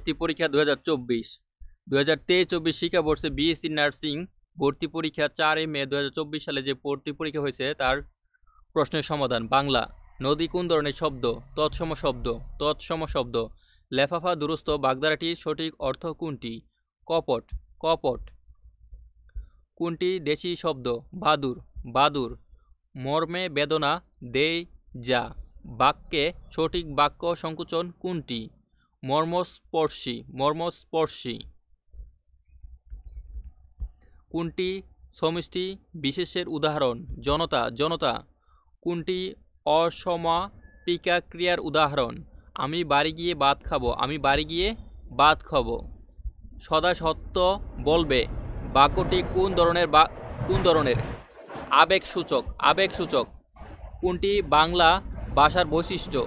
ভর্তি পরীক্ষা দু হাজার চব্বিশ দু হাজার তেইশ চব্বিশ শিক্ষাবর্ষে বিএসসি নার্সিং ভর্তি পরীক্ষা চারই মে দু সালে যে ভর্তি পরীক্ষা হয়েছে তার প্রশ্নের সমাধান বাংলা নদী কোন ধরনের শব্দ তৎসম শব্দ তৎসম শব্দ লেফাফা দুরস্ত বাগদারাটির সঠিক অর্থ কোনটি কপট কপট কোনটি দেশি শব্দ বাদুর বাদুর মর্মে বেদনা দেয় যা বাক্যে সঠিক বাক্য সংকোচন কোনটি মর্মস্পর্শী মর্মস্পর্শী কোনটি সমষ্টি বিশেষের উদাহরণ জনতা জনতা কোনটি অসমাপিকা ক্রিয়ার উদাহরণ আমি বাড়ি গিয়ে বাদ খাবো আমি বাড়ি গিয়ে বাদ খাবো সদা সত্য বলবে বাক্যটি কোন ধরনের বা কোন ধরনের আবেগসূচক আবেগসূচক কোনটি বাংলা ভাষার বৈশিষ্ট্য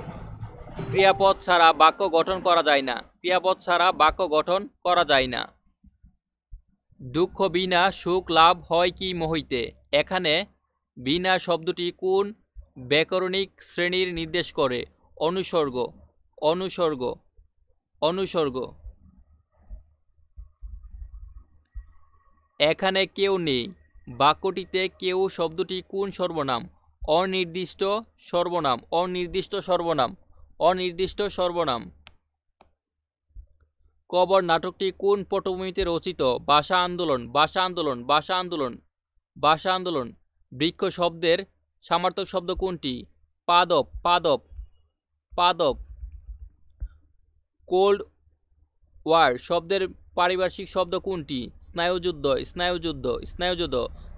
ক্রিয়াপদ ছাড়া বাক্য গঠন করা যায় না ক্রিয়াপদ ছাড়া বাক্য গঠন করা যায় না দুঃখ বিনা সুখ লাভ হয় কি মহিতে এখানে বিনা শব্দটি কোন ব্যাকরণিক শ্রেণীর নির্দেশ করে অনুসর্গ অনুসর্গ অনুসর্গ এখানে কেউ নেই বাক্যটিতে কেউ শব্দটি কোন সর্বনাম অনির্দিষ্ট সর্বনাম অনির্দিষ্ট সর্বনাম অনির্দিষ্ট সর্বনাম কবর নাটকটি কোন পটভূমিতে রচিত ভাষা আন্দোলন ভাষা আন্দোলন ভাষা আন্দোলন ভাষা আন্দোলন বৃক্ষ শব্দের সামার্থক শব্দ কোনটি পাদপ পাদপ পাদপ কোল্ড ওয়ার শব্দের পারিপার্শ্বিক শব্দ কোনটি স্নায়ুযুদ্ধ স্নায়ুযুদ্ধ স্নায়ুযুদ্ধ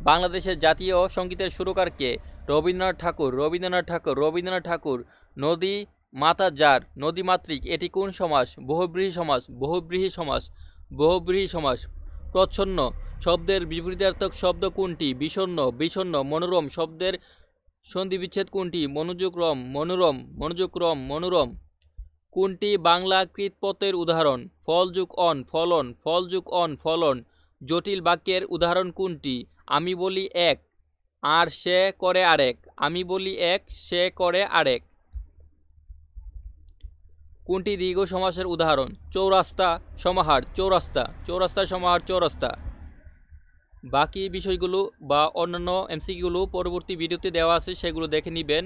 বাংলাদেশের জাতীয় সঙ্গীতের সুরকারকে রবীন্দ্রনাথ ঠাকুর রবীন্দ্রনাথ ঠাকুর রবীন্দ্রনাথ ঠাকুর নদী মাতা যার নদীমাত্রিক এটি কোন সমাস বহুব্রীহী সমাস বহুব্রীহী সমাস বহুব্রীহী সমাস প্রচ্ছন্ন শব্দের বিপরীতার্থক শব্দ কোনটি বিষণ্ন বিষণ্ন মনোরম শব্দের সন্ধিবিচ্ছেদ কোনটি মনোযোগরম মনোরম মনোযোগরম মনোরম কোনটি বাংলা কৃতপথের উদাহরণ ফলযুগ অন ফলন ফলযুগ অন ফলন জটিল বাক্যের উদাহরণ কোনটি আমি বলি এক আর সে করে আরেক আমি বলি এক সে করে আরেক কোনটি দীর্ঘ সমাসের উদাহরণ চৌরাস্তা সমাহার চৌরাস্তা চৌরাস্তা সমাহার চৌরাস্তা বাকি বিষয়গুলো বা অন্যান্য এমসিকিগুলো পরবর্তী ভিডিওতে দেওয়া আছে সেগুলো দেখে নেবেন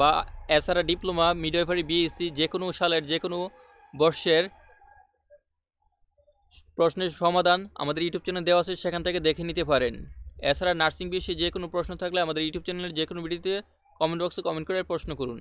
বা এছাড়া ডিপ্লোমা মিডওয়াইফারি বিএসসি যে কোনো সালের যে কোনো বর্ষের প্রশ্নের সমাধান আমাদের ইউটিউব চ্যানেল দেওয়া আছে সেখান থেকে দেখে নিতে পারেন এছাড়া নার্সিং বিষয়ে যে কোনো প্রশ্ন থাকলে আমাদের ইউটিউব চ্যানেলের যে কোনো ভিডিওতে কমেন্ট বক্সে কমেন্ট করে প্রশ্ন করুন